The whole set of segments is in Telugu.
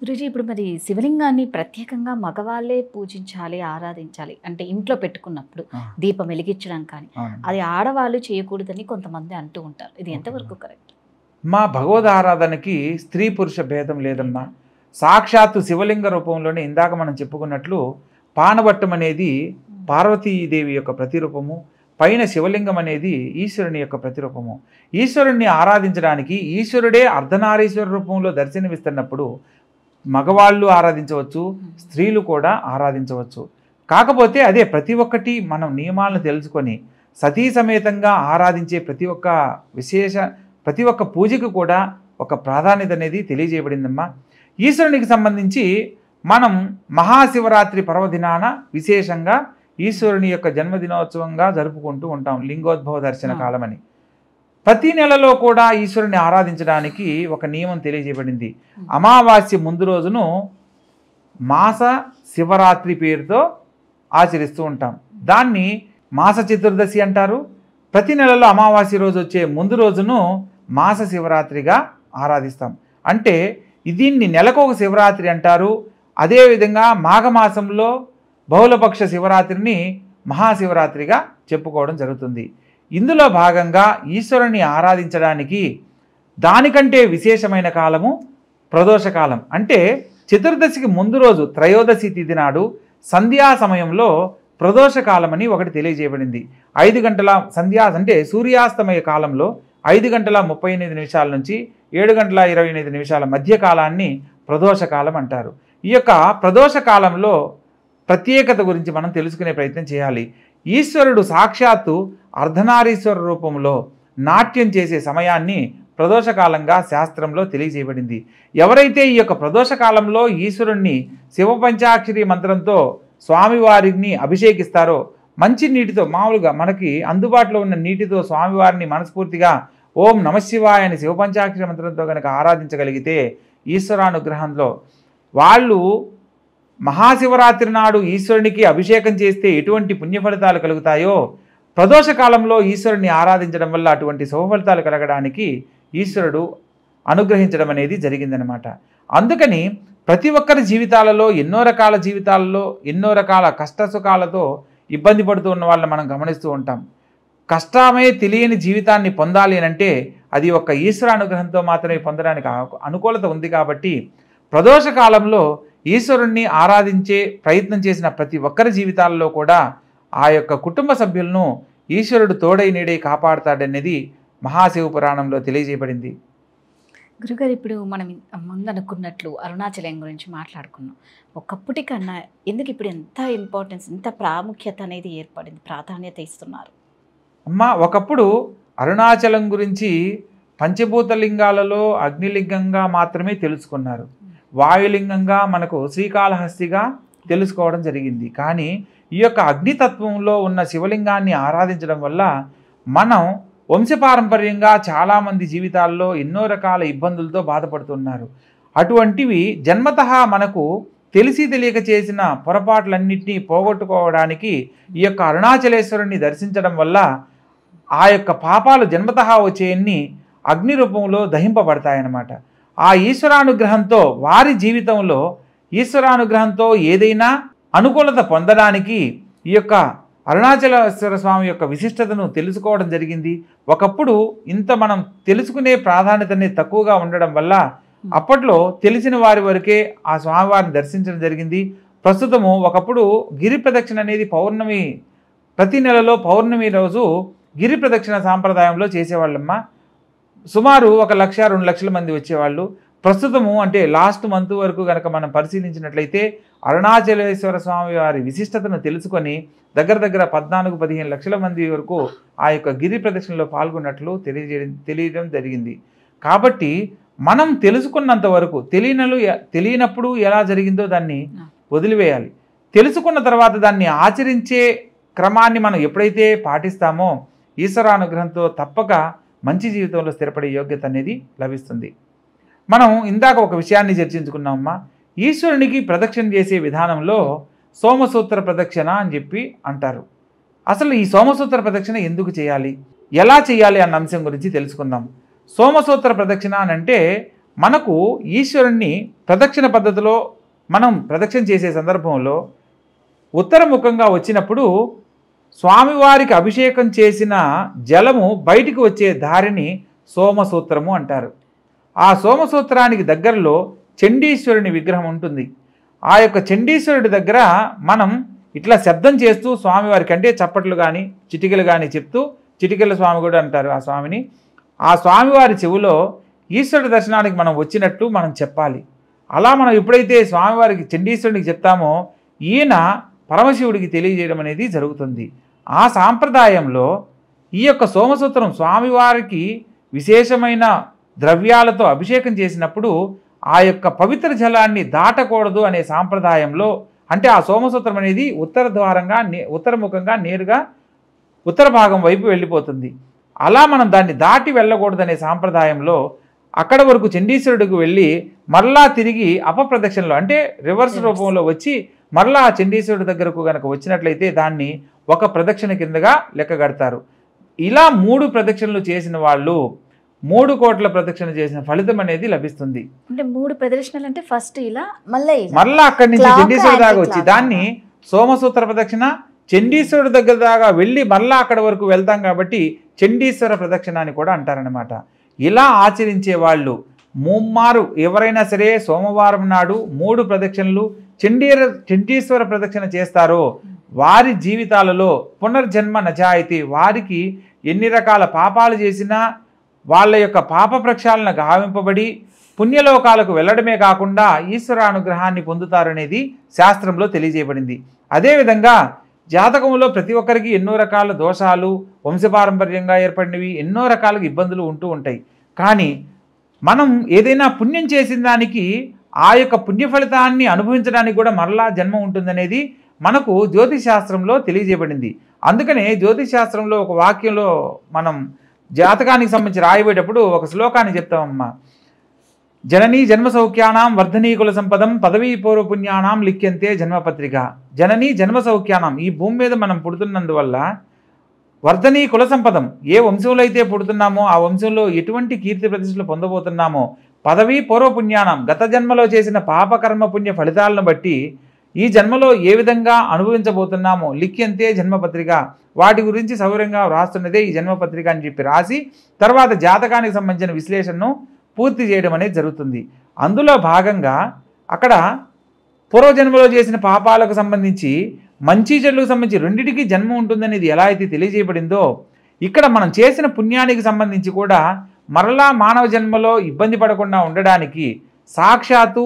గురుజీ ఇప్పుడు మరి శివలింగాన్ని ప్రత్యేకంగా మగవాళ్ళే పూజించాలి ఆరాధించాలి అంటే ఇంట్లో పెట్టుకున్నప్పుడు దీపం వెలిగించడం కానీ అది ఆడవాళ్ళు చేయకూడదని కొంతమంది అంటూ ఉంటారు ఇది ఎంతవరకు కరెక్ట్ మా భగవద్ ఆరాధనకి స్త్రీ పురుష భేదం లేదమ్మా సాక్షాత్తు శివలింగ రూపంలోనే ఇందాక మనం చెప్పుకున్నట్లు పానవట్టం అనేది పార్వతీదేవి యొక్క ప్రతిరూపము పైన శివలింగం అనేది ఈశ్వరుని యొక్క ప్రతిరూపము ఈశ్వరుణ్ణి ఆరాధించడానికి ఈశ్వరుడే అర్ధనారీశ్వర రూపంలో దర్శనమిస్తున్నప్పుడు మగవాళ్ళు ఆరాధించవచ్చు స్త్రీలు కూడా ఆరాధించవచ్చు కాకపోతే అదే ప్రతి ఒక్కటి మనం నియమాలను తెలుసుకొని సతీ సమేతంగా ఆరాధించే ప్రతి ఒక్క విశేష ప్రతి ఒక్క పూజకు కూడా ఒక ప్రాధాన్యత అనేది తెలియజేయబడిందమ్మా ఈశ్వరునికి సంబంధించి మనం మహాశివరాత్రి పర్వదినాన విశేషంగా ఈశ్వరుని యొక్క జన్మదినోత్సవంగా జరుపుకుంటూ ఉంటాం లింగోద్భవ దర్శన కాలమని ప్రతి నెలలో కూడా ఈశ్వరుని ఆరాధించడానికి ఒక నియమం తెలియజేయబడింది అమావాస్య ముందు రోజును మాస శివరాత్రి పేరుతో ఆచరిస్తూ ఉంటాం దాన్ని మాస చతుర్దశి అంటారు ప్రతి నెలలో అమావాస్య రోజు వచ్చే ముందు రోజును మాస శివరాత్రిగా ఆరాధిస్తాం అంటే దీన్ని నెలకు ఒక శివరాత్రి అంటారు అదేవిధంగా మాఘమాసంలో బహుళపక్ష శివరాత్రిని మహాశివరాత్రిగా చెప్పుకోవడం జరుగుతుంది ఇందులో భాగంగా ఈశ్వరుని ఆరాధించడానికి దానికంటే విశేషమైన కాలము ప్రదోషకాలం అంటే చతుర్దశికి ముందు రోజు త్రయోదశి తిథి నాడు సంధ్యా సమయంలో ప్రదోషకాలమని ఒకటి తెలియజేయబడింది ఐదు గంటల సంధ్యా అంటే సూర్యాస్తమయ కాలంలో ఐదు గంటల ముప్పై ఎనిమిది నిమిషాల నుంచి ఏడు గంటల ఇరవై ఎనిమిది నిమిషాల మధ్య కాలాన్ని ప్రదోషకాలం అంటారు ఈ యొక్క ప్రదోషకాలంలో ప్రత్యేకత గురించి మనం తెలుసుకునే ప్రయత్నం చేయాలి ఈశ్వరుడు సాక్షాత్తు అర్ధనారీశ్వర రూపంలో నాట్యం చేసే సమయాన్ని ప్రదోషకాలంగా శాస్త్రంలో తెలియజేయబడింది ఎవరైతే ఈ యొక్క ప్రదోషకాలంలో ఈశ్వరుణ్ణి శివపంచాక్షరి మంత్రంతో స్వామివారిని అభిషేకిస్తారో మంచి నీటితో మామూలుగా మనకి అందుబాటులో ఉన్న నీటితో స్వామివారిని మనస్ఫూర్తిగా ఓం నమశివాయ అని శివపంచాక్షరి మంత్రంతో కనుక ఆరాధించగలిగితే ఈశ్వరానుగ్రహంలో వాళ్ళు మహాశివరాత్రి నాడు ఈశ్వరునికి అభిషేకం చేస్తే ఎటువంటి పుణ్యఫలితాలు కలుగుతాయో ప్రదోష కాలంలో ఈశ్వరుని ఆరాధించడం వల్ల అటువంటి శుభఫలితాలు కలగడానికి ఈశ్వరుడు అనుగ్రహించడం అనేది జరిగిందనమాట అందుకని ప్రతి ఒక్కరి జీవితాలలో ఎన్నో రకాల జీవితాలలో ఎన్నో రకాల కష్టసుఖాలతో ఇబ్బంది పడుతూ ఉన్న వాళ్ళని మనం గమనిస్తూ ఉంటాం కష్టమే తెలియని జీవితాన్ని పొందాలి అంటే అది ఒక ఈశ్వర అనుగ్రహంతో మాత్రమే పొందడానికి అనుకూలత ఉంది కాబట్టి ప్రదోష కాలంలో ఈశ్వరుణ్ణి ఆరాధించే ప్రయత్నం చేసిన ప్రతి ఒక్కరి జీవితాల్లో కూడా ఆ యొక్క కుటుంబ సభ్యులను ఈశ్వరుడు తోడై నీడై కాపాడుతాడనేది మహాశివ పురాణంలో తెలియజేయబడింది గురుగారు ఇప్పుడు మనం ముందు అనుకున్నట్లు అరుణాచలం గురించి మాట్లాడుకున్నాం ఒకప్పటి కన్నా ఎందుకు ఇప్పుడు ఎంత ఇంపార్టెన్స్ ఎంత ప్రాముఖ్యత అనేది ఏర్పడింది ప్రాధాన్యత ఇస్తున్నారు అమ్మ ఒకప్పుడు అరుణాచలం గురించి పంచభూత లింగాలలో అగ్నిలింగంగా మాత్రమే తెలుసుకున్నారు వాయులింగంగా మనకు శ్రీకాళహస్తిగా తెలుసుకోవడం జరిగింది కానీ ఈ యొక్క అగ్నితత్వంలో ఉన్న శివలింగాన్ని ఆరాధించడం వల్ల మనం వంశపారంపర్యంగా చాలామంది జీవితాల్లో ఎన్నో రకాల ఇబ్బందులతో బాధపడుతున్నారు అటువంటివి జన్మత మనకు తెలిసి తెలియక చేసిన పొరపాట్లన్నింటినీ పోగొట్టుకోవడానికి ఈ యొక్క అరుణాచలేశ్వరుణ్ణి దర్శించడం వల్ల ఆ యొక్క పాపాలు జన్మత వచ్చేయన్ని అగ్ని రూపంలో దహింపబడతాయన్నమాట ఆ ఈశ్వరానుగ్రహంతో వారి జీవితంలో ఈశ్వరానుగ్రహంతో ఏదైనా అనుకూలత పొందడానికి ఈ యొక్క అరుణాచలేశ్వర స్వామి యొక్క విశిష్టతను తెలుసుకోవడం జరిగింది ఒకప్పుడు ఇంత మనం తెలుసుకునే ప్రాధాన్యతని తక్కువగా ఉండడం వల్ల అప్పట్లో తెలిసిన వారి వరకే ఆ స్వామివారిని దర్శించడం జరిగింది ప్రస్తుతము ఒకప్పుడు గిరి ప్రదక్షిణ అనేది పౌర్ణమి ప్రతి నెలలో పౌర్ణమి రోజు గిరి ప్రదక్షిణ సాంప్రదాయంలో చేసేవాళ్ళమ్మా సుమారు ఒక లక్ష రెండు లక్షల మంది వచ్చేవాళ్ళు ప్రస్తుతము అంటే లాస్ట్ మంత్ వరకు కనుక మనం పరిశీలించినట్లయితే అరుణాచలేశ్వర స్వామి వారి విశిష్టతను తెలుసుకొని దగ్గర దగ్గర పద్నాలుగు పదిహేను లక్షల మంది వరకు ఆ యొక్క గిరి ప్రదర్శనలో పాల్గొన్నట్లు తెలియజేయడం తెలియడం జరిగింది కాబట్టి మనం తెలుసుకున్నంత వరకు తెలియనలు తెలియనప్పుడు ఎలా జరిగిందో దాన్ని వదిలివేయాలి తెలుసుకున్న తర్వాత దాన్ని ఆచరించే క్రమాన్ని మనం ఎప్పుడైతే పాటిస్తామో ఈశ్వరానుగ్రహంతో తప్పక మంచి జీవితంలో స్థిరపడే యోగ్యత అనేది లభిస్తుంది మనం ఇందాక ఒక విషయాన్ని చర్చించుకున్నామమ్మా ఈశ్వరునికి ప్రదక్షిణ చేసే విధానంలో సోమసూత్ర ప్రదక్షిణ అని చెప్పి అంటారు అసలు ఈ సోమసూత్ర ప్రదక్షిణ ఎందుకు చేయాలి ఎలా చేయాలి అన్న అంశం గురించి తెలుసుకుందాం సోమసూత్ర ప్రదక్షిణ అని అంటే మనకు ఈశ్వరుణ్ణి ప్రదక్షిణ పద్ధతిలో మనం ప్రదక్షిణ చేసే సందర్భంలో ఉత్తరముఖంగా వచ్చినప్పుడు స్వామివారికి అభిషేకం చేసిన జలము బయటికి వచ్చే దారిని సోమసూత్రము అంటారు ఆ సోమసూత్రానికి దగ్గరలో చండీశ్వరుని విగ్రహం ఉంటుంది ఆ యొక్క చండీశ్వరుడి దగ్గర మనం ఇట్లా శబ్దం చేస్తూ స్వామివారికి అంటే చప్పట్లు కానీ చిటికలు కానీ చెప్తూ చిటికల స్వామి కూడా అంటారు ఆ స్వామిని ఆ స్వామివారి చెవులో ఈశ్వరుడి దర్శనానికి మనం వచ్చినట్టు మనం చెప్పాలి అలా మనం ఎప్పుడైతే స్వామివారికి చండీశ్వరునికి చెప్తామో ఈయన పరమశివుడికి తెలియజేయడం అనేది జరుగుతుంది ఆ సాంప్రదాయంలో ఈ యొక్క సోమసూత్రం స్వామివారికి విశేషమైన ద్రవ్యాలతో అభిషేకం చేసినప్పుడు ఆ యొక్క పవిత్ర జలాన్ని దాటకూడదు అనే సాంప్రదాయంలో అంటే ఆ సోమసూత్రం అనేది ఉత్తర ద్వారంగా ఉత్తరముఖంగా నేరుగా ఉత్తర భాగం వైపు వెళ్ళిపోతుంది అలా మనం దాన్ని దాటి వెళ్ళకూడదనే సాంప్రదాయంలో అక్కడ వరకు చండీశ్వరుడికి వెళ్ళి మరలా తిరిగి అపప్రదక్షిణలో అంటే రివర్స్ రూపంలో వచ్చి మరలా ఆ చండీశ్వరుడి దగ్గరకు గనక వచ్చినట్లయితే దాన్ని ఒక ప్రదక్షిణ కిందగా లెక్కగడతారు ఇలా మూడు ప్రదక్షిణలు చేసిన వాళ్ళు మూడు కోట్ల ప్రదక్షిణ చేసిన ఫలితం అనేది లభిస్తుంది అంటే మూడు ప్రదక్షిణలు అంటే ఫస్ట్ ఇలా మళ్ళీ మళ్ళీ అక్కడి నుంచి చండీశ్వరుడు దాకా వచ్చి దాన్ని సోమసూత్ర ప్రదక్షిణ చండీశ్వరుడు దగ్గర దాకా వెళ్ళి మళ్ళీ అక్కడ వరకు వెళ్తాం కాబట్టి చండీశ్వర ప్రదక్షిణ అని కూడా అంటారనమాట ఇలా ఆచరించే వాళ్ళు ముమ్మారు ఎవరైనా సరే సోమవారం నాడు మూడు ప్రదక్షిణలు చండీర చండీశ్వర ప్రదక్షిణ చేస్తారో వారి జీవితాలలో పునర్జన్మ నజాయితీ వారికి ఎన్ని రకాల పాపాలు చేసినా వాళ్ళ యొక్క పాప ప్రక్షాళన గావింపబడి పుణ్యలోకాలకు వెళ్ళడమే కాకుండా ఈశ్వరానుగ్రహాన్ని పొందుతారనేది శాస్త్రంలో తెలియజేయబడింది అదేవిధంగా జాతకంలో ప్రతి ఒక్కరికి ఎన్నో రకాల దోషాలు వంశపారంపర్యంగా ఏర్పడినవి ఎన్నో రకాల ఇబ్బందులు ఉంటూ ఉంటాయి కానీ మనం ఏదైనా పుణ్యం చేసిన దానికి ఆ యొక్క పుణ్య ఫలితాన్ని అనుభవించడానికి కూడా మరలా జన్మ ఉంటుందనేది మనకు జ్యోతిశాస్త్రంలో తెలియజేయబడింది అందుకనే జ్యోతిశాస్త్రంలో ఒక వాక్యంలో మనం జాతకానికి సంబంధించి రాయబేటప్పుడు ఒక శ్లోకాన్ని చెప్తామమ్మా జననీ జన్మ సౌఖ్యానాం వర్ధనీకుల సంపదం పదవీ పూర్వపుణ్యానాం లిఖ్యంతే జన్మపత్రిక జననీ జన్మ సౌఖ్యానం ఈ భూమి మీద మనం పుడుతున్నందువల్ల వర్ధనీ కుల సంపదం ఏ వంశంలో అయితే పుడుతున్నామో ఆ వంశంలో ఎటువంటి కీర్తి ప్రతిష్టలు పొందబోతున్నామో పదవీ పూర్వపుణ్యానం గత జన్మలో చేసిన పాపకర్మ పుణ్య ఫలితాలను బట్టి ఈ జన్మలో ఏ విధంగా అనుభవించబోతున్నామో లిఖ్యంతే జన్మపత్రిక వాటి గురించి సౌరంగా వ్రాస్తున్నదే ఈ జన్మపత్రిక అని చెప్పి రాసి తర్వాత జాతకానికి సంబంధించిన విశ్లేషణను పూర్తి చేయడం అనేది జరుగుతుంది అందులో భాగంగా అక్కడ పూర్వజన్మలో చేసిన పాపాలకు సంబంధించి మంచి చెడులకు సంబంధించి రెండింటికి జన్మ ఉంటుందనేది ఎలా అయితే తెలియజేయబడిందో ఇక్కడ మనం చేసిన పుణ్యానికి సంబంధించి కూడా మరలా మానవ జన్మలో ఇబ్బంది పడకుండా ఉండడానికి సాక్షాత్తు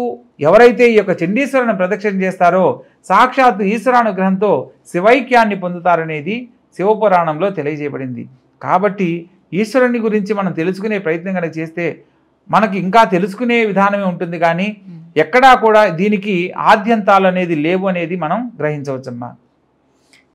ఎవరైతే ఈ యొక్క చండీశ్వరుని ప్రదక్షిణ చేస్తారో సాక్షాత్తు ఈశ్వరానుగ్రహంతో శివైక్యాన్ని పొందుతారనేది శివపురాణంలో తెలియజేయబడింది కాబట్టి ఈశ్వరుని గురించి మనం తెలుసుకునే ప్రయత్నం కనుక చేస్తే మనకి ఇంకా తెలుసుకునే విధానమే ఉంటుంది కానీ ఎక్కడా కూడా దీనికి ఆద్యంతాలు అనేది లేవు అనేది మనం గ్రహించవచ్చమ్మా